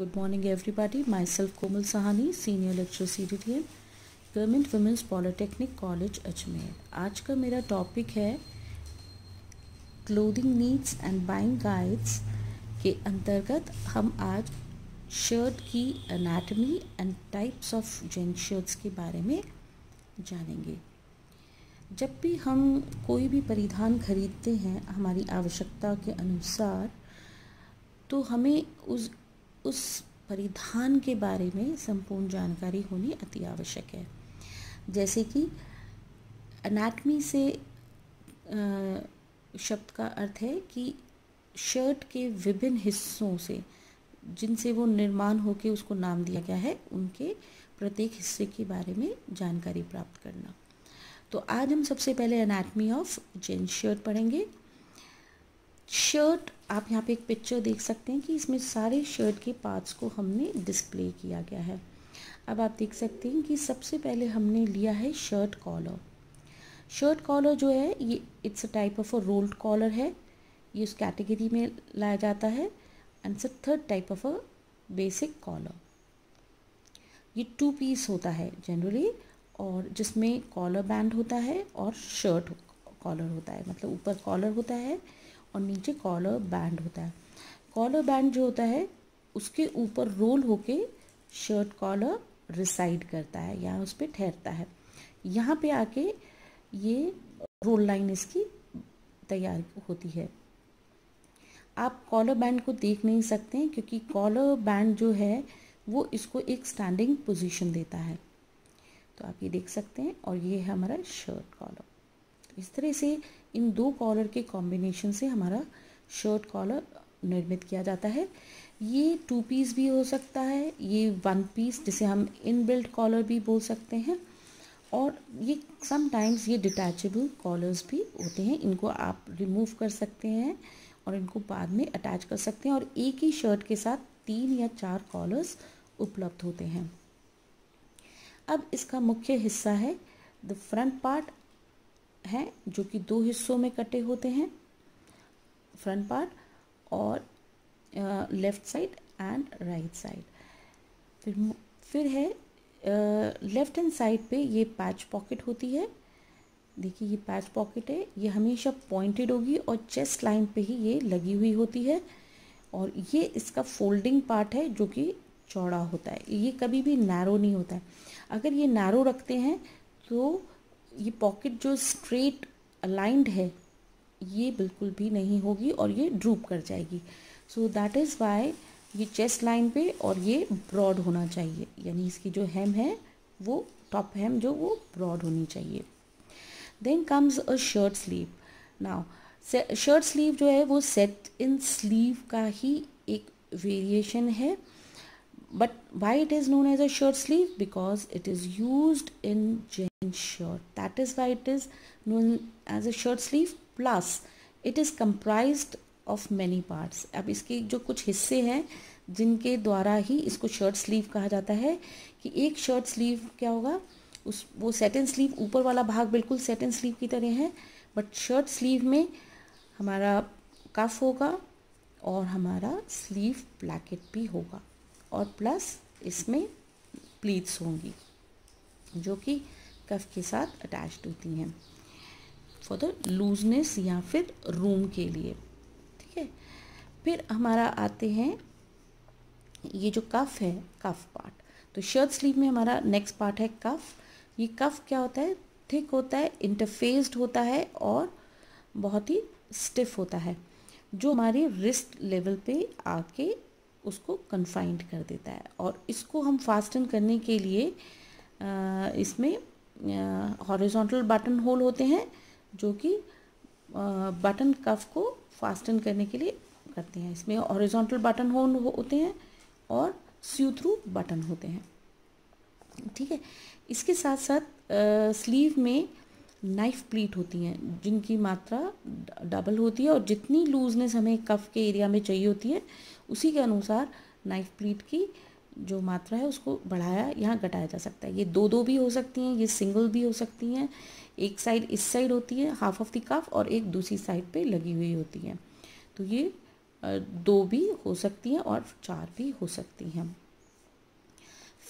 good self Komal Sahani senior lecturer C D T M government women's polytechnic college Ajmer आज का मेरा topic है clothing needs and buying guides के अंतर्गत हम आज शर्ट की anatomy and types of gents shirts के बारे में जानेंगे जब भी हम कोई भी परिधान खरीदते हैं हमारी आवश्यकता के अनुसार तो हमें उस उस परिधान के बारे में संपूर्ण जानकारी होनी अति आवश्यक है जैसे कि अनाटमी से शब्द का अर्थ है कि शर्ट के विभिन्न हिस्सों से जिनसे वो निर्माण होकर उसको नाम दिया गया है उनके प्रत्येक हिस्से के बारे में जानकारी प्राप्त करना तो आज हम सबसे पहले अनाटमी ऑफ जेंट्स शर्ट पढ़ेंगे शर्ट आप यहाँ पे एक पिक्चर देख सकते हैं कि इसमें सारे शर्ट के पार्ट्स को हमने डिस्प्ले किया गया है अब आप देख सकते हैं कि सबसे पहले हमने लिया है शर्ट कॉलर शर्ट कॉलर जो है ये it's a type of a rolled collar है ये उस कैटेगरी में लाया जाता है and sir third type of a basic collar ये टू पीस होता है जनरली और जिसमें कॉलर बैंड होता है और शर्ट कॉलर होता है मतलब ऊपर कॉलर होता है और नीचे कॉलर बैंड होता है कॉलर बैंड जो होता है उसके ऊपर रोल होके शर्ट कॉलर रिसाइड करता है या उस पर ठहरता है यहाँ पे आके ये रोल लाइन इसकी तैयार होती है आप कॉलर बैंड को देख नहीं सकते क्योंकि कॉलर बैंड जो है वो इसको एक स्टैंडिंग पोजीशन देता है तो आप ये देख सकते हैं और ये है हमारा शर्ट कॉलर तो इस तरह से इन दो कॉलर के कॉम्बिनेशन से हमारा शर्ट कॉलर निर्मित किया जाता है ये टू पीस भी हो सकता है ये वन पीस जिसे हम इन बिल्ट कॉलर भी बोल सकते हैं और ये समटाइम्स ये डिटैचेबल कॉलर्स भी होते हैं इनको आप रिमूव कर सकते हैं और इनको बाद में अटैच कर सकते हैं और एक ही शर्ट के साथ तीन या चार कॉलर्स उपलब्ध होते हैं अब इसका मुख्य हिस्सा है द फ्रंट पार्ट हैं जो कि दो हिस्सों में कटे होते हैं फ्रंट पार्ट और left side and right side फिर फिर है लेफ्ट हैंड साइड पे ये पैच पॉकेट होती है देखिए ये पैच पॉकेट है ये हमेशा पॉइंटेड होगी और चेस्ट लाइन पे ही ये लगी हुई होती है और ये इसका फोल्डिंग पार्ट है जो कि चौड़ा होता है ये कभी भी नैरो नहीं होता है अगर ये नैरो रखते हैं तो ये पॉकेट जो स्ट्रेट अलाइंड है ये बिल्कुल भी नहीं होगी और ये ड्रूप कर जाएगी सो दैट इज़ वाई ये चेस्ट लाइन पे और ये ब्रॉड होना चाहिए यानी इसकी जो हेम है वो टॉप हेम जो वो ब्रॉड होनी चाहिए then comes a shirt sleeve now shirt sleeve जो है वो सेट इन स्लीव का ही एक वेरिएशन है but why it is known as a shirt sleeve because it is used in jean shirt that is why it is known as a shirt sleeve plus it is comprised of many parts ab iske jo kuch hisse hain jinke dwara hi isko shirt sleeve kaha jata hai ki ek shirt sleeve kya hoga us wo satin sleeve upar wala bhag bilkul satin sleeve ki tarah hai but shirt sleeve mein hamara cuff hoga और हमारा sleeve ब्लैकेट भी होगा और plus इसमें pleats होंगी जो कि कफ के साथ अटैच्ड होती हैं फॉर द लूजनेस या फिर रूम के लिए ठीक है फिर हमारा आते हैं ये जो कफ है कफ पार्ट तो शर्ट स्लीव में हमारा नेक्स्ट पार्ट है कफ ये कफ क्या होता है थिक होता है इंटरफेस्ड होता है और बहुत ही स्टिफ होता है जो हमारे रिस्ट लेवल पे आके उसको कन्फाइंड कर देता है और इसको हम फास्टन करने के लिए इसमें हॉरिजॉन्टल बटन होल होते हैं जो कि बटन कफ को फास्टन करने के लिए करते हैं इसमें हॉरिजॉन्टल बटन होल होते हैं और स्यू थ्रू बटन होते हैं ठीक है इसके साथ साथ स्लीव में नाइफ प्लीट होती हैं जिनकी मात्रा डबल होती है और जितनी लूजनेस हमें कफ के एरिया में चाहिए होती है उसी के अनुसार नाइफ प्लीट की जो मात्रा है उसको बढ़ाया यहाँ घटाया जा सकता है ये दो दो भी हो सकती हैं ये सिंगल भी हो सकती हैं एक साइड इस साइड होती है हाफ ऑफ द कफ और एक दूसरी साइड पे लगी हुई होती है तो ये दो भी हो सकती हैं और चार भी हो सकती हैं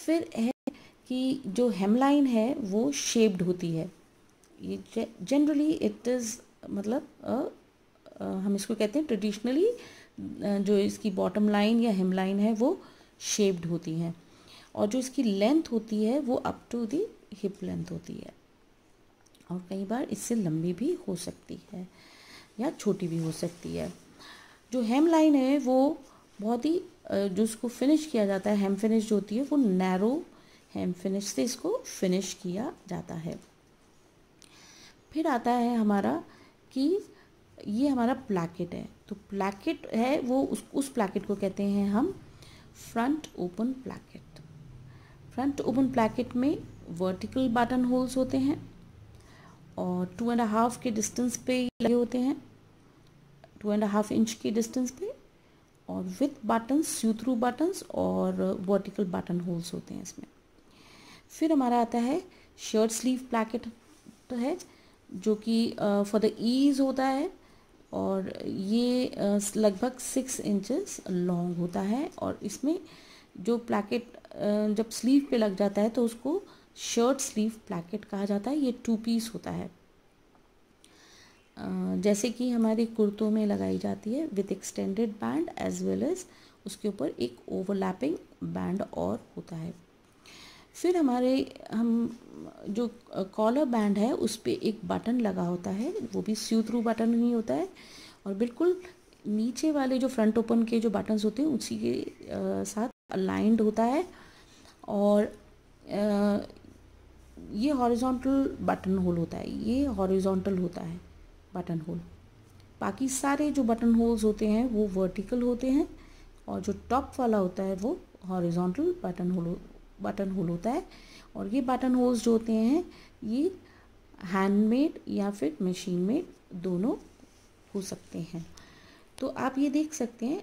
फिर है कि जो हेमलाइन है वो शेप्ड होती है ये जनरली इट इज़ मतलब अ हम इसको कहते हैं ट्रेडिशनली जो इसकी बॉटम लाइन या हिम लाइन है वो शेप्ड होती हैं और जो इसकी लेंथ होती है वो up to the hip length होती है और कई बार इससे लंबी भी हो सकती है या छोटी भी हो सकती है जो हेम लाइन है वो बहुत ही जो इसको फिनिश किया जाता है हेम फिनिश जो होती है वो नैरो हेम फिनिश से इसको फिनिश किया जाता है फिर आता है हमारा कि ये हमारा प्लैकेट है तो प्लैकेट है वो उस उस प्लैकेट को कहते हैं हम front open placket front open placket में वर्टिकल बटन होल्स होते हैं और टू एंड हाफ के डिस्टेंस पे लगे होते हैं टू एंड हाफ इंच के डिस्टेंस पे और with buttons sew through buttons और वर्टिकल बटन होल्स होते हैं इसमें फिर हमारा आता है शर्ट स्लीव प्लैकेट तो है जो कि फॉर द ईज होता है और ये लगभग सिक्स इंचेस लॉन्ग होता है और इसमें जो प्लैकेट जब स्लीव पे लग जाता है तो उसको शर्ट स्लीव प्लैकेट कहा जाता है ये टू पीस होता है जैसे कि हमारे कुर्तों में लगाई जाती है with extended band as well as उसके ऊपर एक ओवरलैपिंग बैंड और होता है फिर हमारे हम जो कॉलर बैंड है उस पर एक बटन लगा होता है वो भी स्यू थ्रू बटन ही होता है और बिल्कुल नीचे वाले जो फ्रंट ओपन के जो बटन्स होते हैं उसी के साथ अलाइंड होता है और ये हॉरिजॉन्टल बटन होल होता है ये हॉरिजॉन्टल होता है बटन होल बाकी सारे जो बटन होल्स होते हैं वो वर्टिकल होते हैं और जो टॉप वाला होता है वो horizontal button hole button hole होता है और ये बटन होल्स जो होते हैं ये हैंडमेड या फिर मशीन मेड दोनों हो सकते हैं तो आप ये देख सकते हैं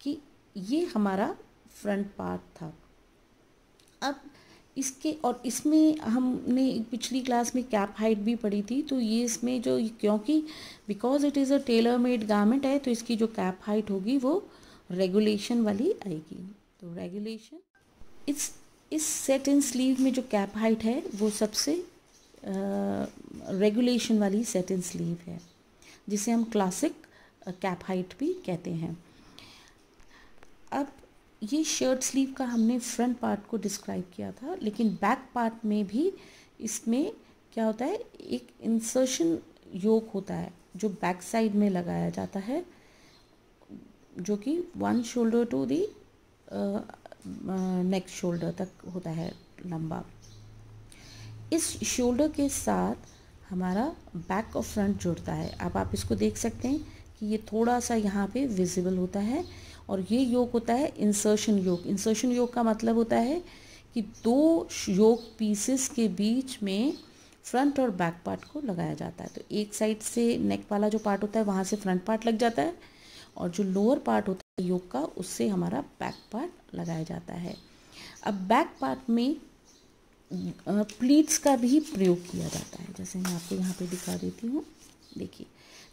कि ये हमारा फ्रंट पार्ट था अब इसके और इसमें हमने पिछली क्लास में कैप हाइट भी पढ़ी थी तो ये इसमें जो क्योंकि because it is a tailor made garment है तो इसकी जो कैप हाइट होगी वो रेगुलेशन वाली आएगी तो regulation it's is set in sleeve में जो कैप हाइट है वो सबसे रेगुलेशन uh, वाली सेट इन स्लीव है जिसे हम क्लासिक कैप हाइट भी कहते हैं अब ये शर्ट स्लीव का हमने फ्रंट पार्ट को डिस्क्राइब किया था लेकिन बैक पार्ट में भी इसमें क्या होता है एक इंसर्शन योग होता है जो बैक साइड में लगाया जाता है जो कि one shoulder to the neck shoulder तक होता है लंबा इस शोल्डर के साथ हमारा बैक और फ्रंट जुड़ता है अब आप इसको देख सकते हैं कि ये थोड़ा सा यहाँ पे विजिबल होता है और ये योग होता है इंसर्शन योग इंसर्शन योग का मतलब होता है कि दो योग पीसेस के बीच में फ्रंट और बैक पार्ट को लगाया जाता है तो एक साइड से नेक वाला जो पार्ट होता है वहाँ से फ्रंट पार्ट लग जाता है और जो लोअर पार्ट होता है योग का उससे हमारा बैक पार्ट लगाया जाता है अब बैक पार्ट में प्लीट्स का भी प्रयोग किया जाता है जैसे मैं आपको यहाँ पे दिखा देती हूँ देखिए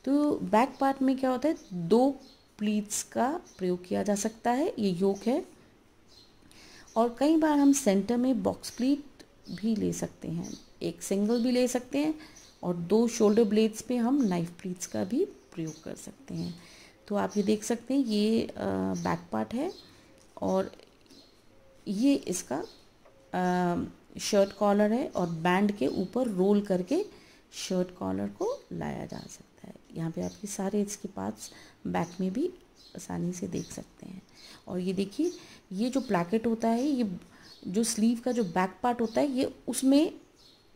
तो बैक पार्ट में क्या होता है दो प्लीट्स का प्रयोग किया जा सकता है ये योग है और कई बार हम सेंटर में बॉक्स प्लीट भी ले सकते हैं एक सिंगल भी ले सकते हैं और दो शोल्डर ब्लेड्स पे हम नाइफ प्लीट्स का भी प्रयोग कर सकते हैं तो आप ये देख सकते हैं ये बैक पार्ट है और ये इसका शर्ट कॉलर है और बैंड के ऊपर रोल करके शर्ट कॉलर को लाया जा सकता है यहाँ पे आप ये सारे इसके पार्ट्स बैक में भी आसानी से देख सकते हैं और ये देखिए ये जो प्लाकेट होता है ये जो स्लीव का जो बैक पार्ट होता है ये उसमें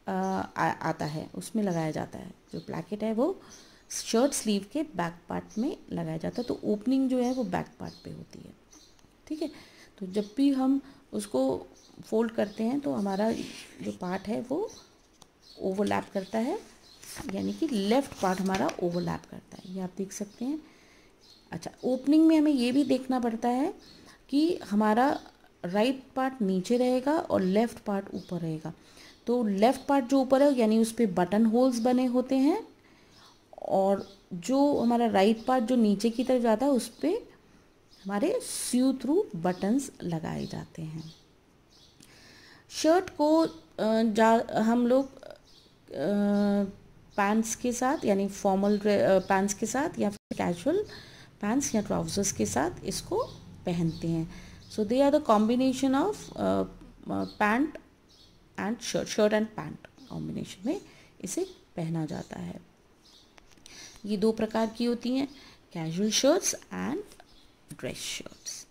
आ, आ, आता है उसमें लगाया जाता है जो प्लाकेट है वो शर्ट स्लीव के बैक पार्ट में लगाया जाता है तो ओपनिंग जो है वो बैक पार्ट पे होती है ठीक है तो जब भी हम उसको फोल्ड करते हैं तो हमारा जो पार्ट है वो ओवरलैप करता है यानी कि लेफ़्ट पार्ट हमारा ओवरलैप करता है ये आप देख सकते हैं अच्छा ओपनिंग में हमें ये भी देखना पड़ता है कि हमारा राइट right पार्ट नीचे रहेगा और लेफ़्ट पार्ट ऊपर रहेगा तो लेफ़्ट पार्ट जो ऊपर है यानी उस पर बटन होल्स बने होते हैं और जो हमारा राइट पार्ट जो नीचे की तरफ जाता है उस पर हमारे स्यू थ्रू बटन्स लगाए जाते हैं शर्ट को जा हम लोग पैंट्स के साथ यानी फॉर्मल पैंट्स के साथ या फिर कैजुअल पैंट्स या ट्राउजर्स के साथ इसको पहनते हैं so they are the combination of pant and shirt shirt and pant combination में इसे पहना जाता है ये दो प्रकार की होती हैं casual shirts and dress shirts